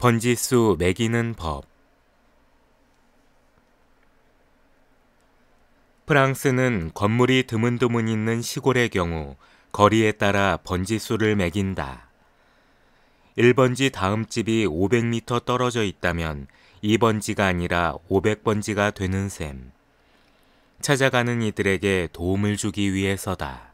번지수 매기는 법 프랑스는 건물이 드문드문 있는 시골의 경우 거리에 따라 번지수를 매긴다. 1번지 다음 집이 500m 떨어져 있다면 2번지가 아니라 500번지가 되는 셈. 찾아가는 이들에게 도움을 주기 위해서다.